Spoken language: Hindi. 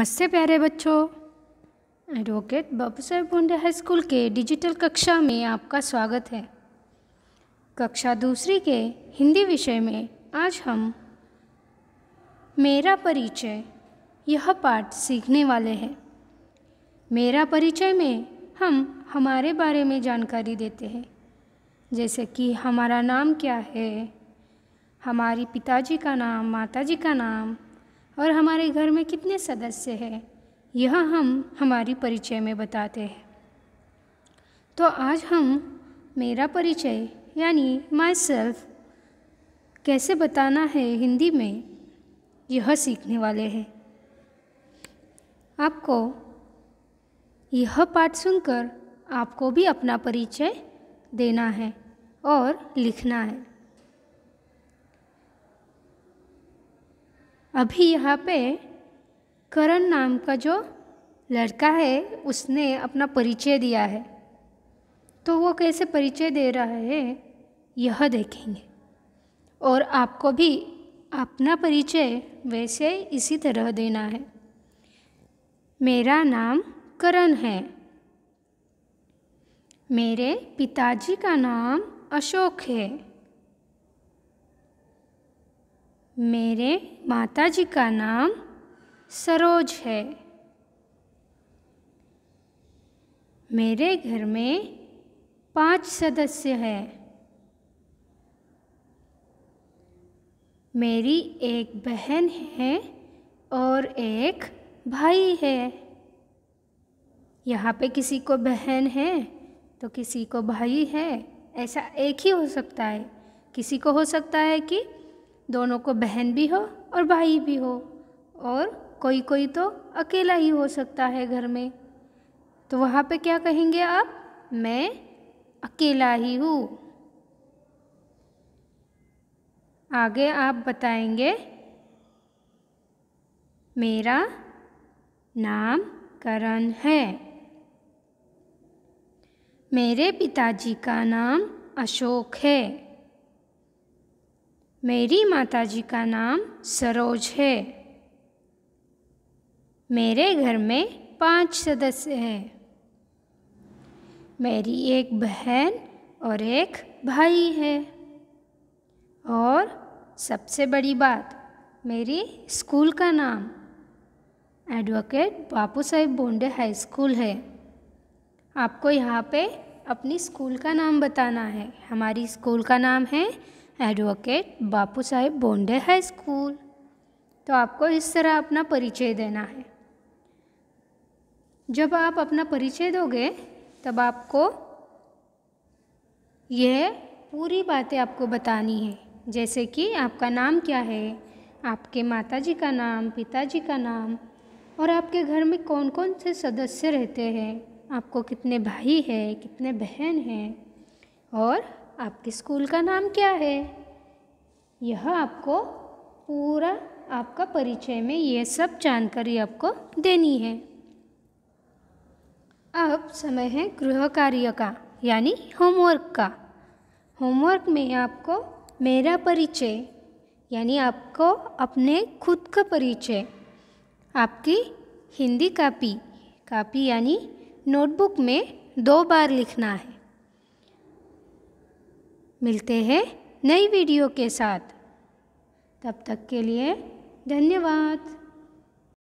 नमस्ते प्यारे बच्चों advocate Babu Saheb Punde high school के डिजिटल कक्षा में आपका स्वागत है कक्षा दूसरी के हिंदी विषय में आज हम मेरा परिचय यह पाठ सीखने वाले हैं मेरा परिचय में हम हमारे बारे में जानकारी देते हैं जैसे कि हमारा नाम क्या है हमारी पिताजी का नाम माताजी का नाम और हमारे घर में कितने सदस्य हैं यह हम हमारी परिचय में बताते हैं तो आज हम मेरा परिचय यानी माई सेल्फ कैसे बताना है हिंदी में यह सीखने वाले हैं आपको यह पाठ सुनकर आपको भी अपना परिचय देना है और लिखना है अभी यहाँ पे करण नाम का जो लड़का है उसने अपना परिचय दिया है तो वो कैसे परिचय दे रहा है यह देखेंगे और आपको भी अपना परिचय वैसे इसी तरह देना है मेरा नाम करण है मेरे पिताजी का नाम अशोक है मेरे माता जी का नाम सरोज है मेरे घर में पांच सदस्य हैं मेरी एक बहन है और एक भाई है यहाँ पे किसी को बहन है तो किसी को भाई है ऐसा एक ही हो सकता है किसी को हो सकता है कि दोनों को बहन भी हो और भाई भी हो और कोई कोई तो अकेला ही हो सकता है घर में तो वहाँ पे क्या कहेंगे आप मैं अकेला ही हूँ आगे आप बताएंगे मेरा नाम करण है मेरे पिताजी का नाम अशोक है मेरी माताजी का नाम सरोज है मेरे घर में पांच सदस्य हैं मेरी एक बहन और एक भाई है और सबसे बड़ी बात मेरी स्कूल का नाम advocate Bapu Saheb Bonde high school है आपको यहाँ पे अपनी स्कूल का नाम बताना है हमारी स्कूल का नाम है advocate Bapu Saheb Bonde high school तो आपको इस तरह अपना परिचय देना है जब आप अपना परिचय दोगे तब आपको यह पूरी बातें आपको बतानी है जैसे कि आपका नाम क्या है आपके माताजी का नाम पिताजी का नाम और आपके घर में कौन कौन से सदस्य रहते हैं आपको कितने भाई हैं कितने बहन हैं और आपके स्कूल का नाम क्या है यह आपको पूरा आपका परिचय में ये सब जानकारी आपको देनी है अब समय है गृह कार्य का यानी होमवर्क का होमवर्क में आपको मेरा परिचय यानी आपको अपने खुद का परिचय आपकी हिंदी कापी कापी यानी नोटबुक में दो बार लिखना है मिलते हैं नई वीडियो के साथ तब तक के लिए धन्यवाद